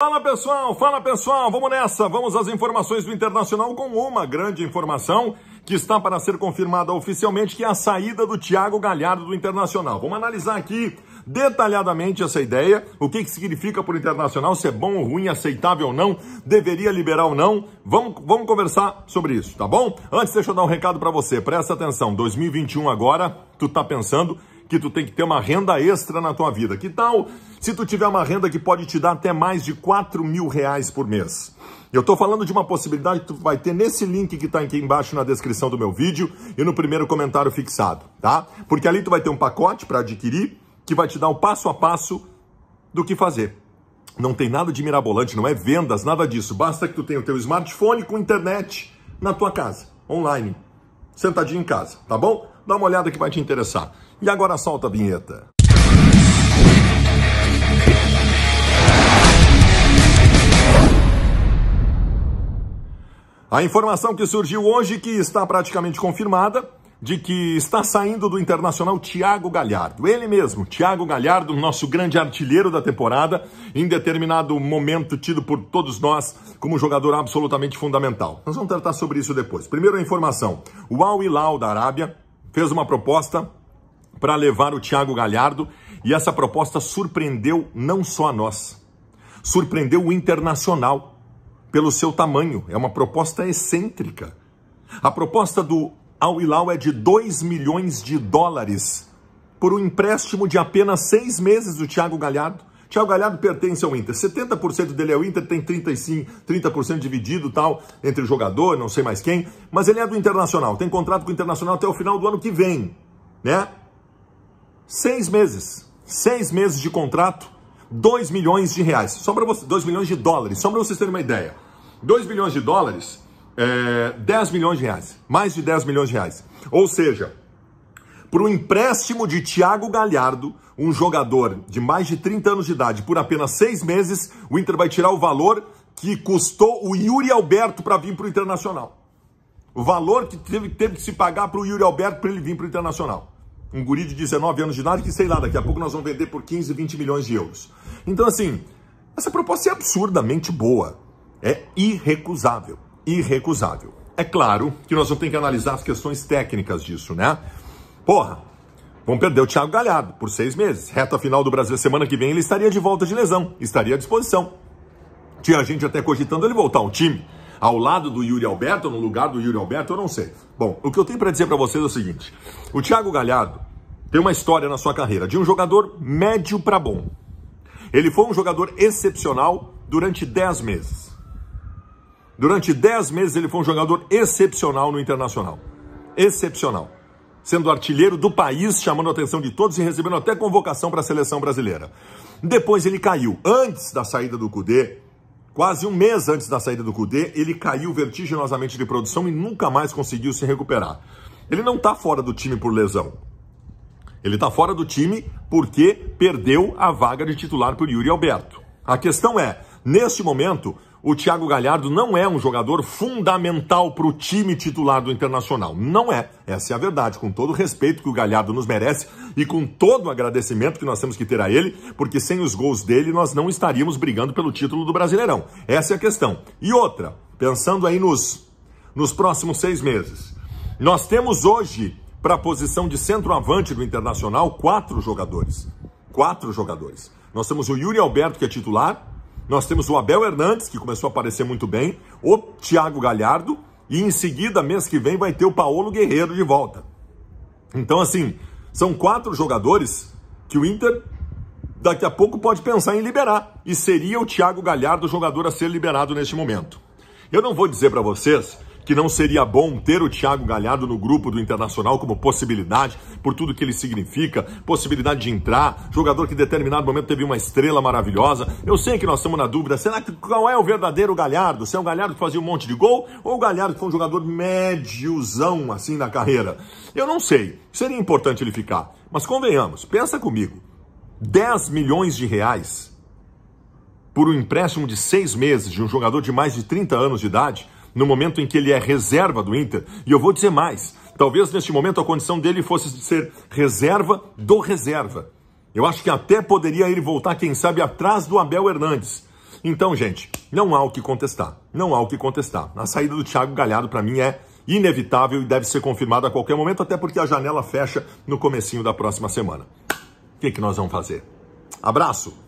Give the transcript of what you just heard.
Fala pessoal, fala pessoal, vamos nessa, vamos às informações do Internacional com uma grande informação que está para ser confirmada oficialmente, que é a saída do Thiago Galhardo do Internacional. Vamos analisar aqui detalhadamente essa ideia, o que, que significa por Internacional, se é bom ou ruim, aceitável ou não, deveria liberar ou não, vamos, vamos conversar sobre isso, tá bom? Antes deixa eu dar um recado para você, presta atenção, 2021 agora, tu tá pensando que tu tem que ter uma renda extra na tua vida. Que tal se tu tiver uma renda que pode te dar até mais de 4 mil reais por mês? Eu estou falando de uma possibilidade que tu vai ter nesse link que está aqui embaixo na descrição do meu vídeo e no primeiro comentário fixado, tá? Porque ali tu vai ter um pacote para adquirir que vai te dar o um passo a passo do que fazer. Não tem nada de mirabolante, não é vendas, nada disso. Basta que tu tenha o teu smartphone com internet na tua casa, online, sentadinho em casa, tá bom? Dá uma olhada que vai te interessar. E agora solta a vinheta. A informação que surgiu hoje, que está praticamente confirmada, de que está saindo do Internacional Thiago Galhardo. Ele mesmo, Thiago Galhardo, nosso grande artilheiro da temporada, em determinado momento tido por todos nós como um jogador absolutamente fundamental. Nós vamos tratar sobre isso depois. Primeiro a informação. O Al Hilal da Arábia fez uma proposta para levar o Thiago Galhardo e essa proposta surpreendeu não só a nós, surpreendeu o internacional pelo seu tamanho. É uma proposta excêntrica. A proposta do Al Hilal é de 2 milhões de dólares por um empréstimo de apenas seis meses do Thiago Galhardo. Thiago Galhardo pertence ao Inter. 70% dele é o Inter, tem 35, 30% dividido tal entre o jogador, não sei mais quem, mas ele é do Internacional, tem contrato com o Internacional até o final do ano que vem, né? Seis meses. Seis meses de contrato, 2 milhões de reais. Só para você, 2 milhões de dólares, só para vocês terem uma ideia. 2 milhões de dólares, é, 10 milhões de reais. Mais de 10 milhões de reais. Ou seja, para o empréstimo de Thiago Galhardo, um jogador de mais de 30 anos de idade, por apenas seis meses, o Inter vai tirar o valor que custou o Yuri Alberto para vir para o Internacional. O valor que teve, teve que se pagar para o Yuri Alberto para ele vir para o Internacional. Um guri de 19 anos de idade que, sei lá, daqui a pouco nós vamos vender por 15, 20 milhões de euros. Então, assim, essa proposta é absurdamente boa. É irrecusável. Irrecusável. É claro que nós vamos ter que analisar as questões técnicas disso, né? Porra, vamos perder o Thiago Galhardo por seis meses. Reta final do Brasil, semana que vem, ele estaria de volta de lesão, estaria à disposição. Tinha gente até cogitando ele voltar ao time ao lado do Yuri Alberto, no lugar do Yuri Alberto, eu não sei. Bom, o que eu tenho para dizer para vocês é o seguinte: o Thiago Galhardo tem uma história na sua carreira de um jogador médio para bom. Ele foi um jogador excepcional durante 10 meses. Durante 10 meses ele foi um jogador excepcional no Internacional. Excepcional sendo artilheiro do país, chamando a atenção de todos e recebendo até convocação para a seleção brasileira. Depois ele caiu. Antes da saída do Cudê, Quase um mês antes da saída do Kudê, ele caiu vertiginosamente de produção e nunca mais conseguiu se recuperar. Ele não está fora do time por lesão. Ele está fora do time porque perdeu a vaga de titular por Yuri Alberto. A questão é, neste momento, o Thiago Galhardo não é um jogador fundamental para o time titular do Internacional. Não é. Essa é a verdade. Com todo o respeito que o Galhardo nos merece e com todo o agradecimento que nós temos que ter a ele, porque sem os gols dele nós não estaríamos brigando pelo título do Brasileirão. Essa é a questão. E outra, pensando aí nos, nos próximos seis meses, nós temos hoje, para a posição de centroavante do Internacional, quatro jogadores. Quatro jogadores. Nós temos o Yuri Alberto, que é titular nós temos o Abel Hernandes, que começou a aparecer muito bem, o Thiago Galhardo, e em seguida, mês que vem, vai ter o Paulo Guerreiro de volta. Então, assim, são quatro jogadores que o Inter daqui a pouco pode pensar em liberar. E seria o Thiago Galhardo o jogador a ser liberado neste momento. Eu não vou dizer para vocês que não seria bom ter o Thiago Galhardo no grupo do Internacional como possibilidade, por tudo que ele significa, possibilidade de entrar, jogador que em determinado momento teve uma estrela maravilhosa. Eu sei que nós estamos na dúvida, será que qual é o verdadeiro Galhardo? Se é o Galhardo que fazia um monte de gol ou o Galhardo que foi um jogador médiozão assim na carreira? Eu não sei. Seria importante ele ficar, mas convenhamos, pensa comigo. 10 milhões de reais por um empréstimo de seis meses de um jogador de mais de 30 anos de idade, no momento em que ele é reserva do Inter. E eu vou dizer mais: talvez neste momento a condição dele fosse ser reserva do reserva. Eu acho que até poderia ele voltar, quem sabe, atrás do Abel Hernandes. Então, gente, não há o que contestar. Não há o que contestar. A saída do Thiago Galhardo, para mim, é inevitável e deve ser confirmada a qualquer momento, até porque a janela fecha no comecinho da próxima semana. O que, que nós vamos fazer? Abraço!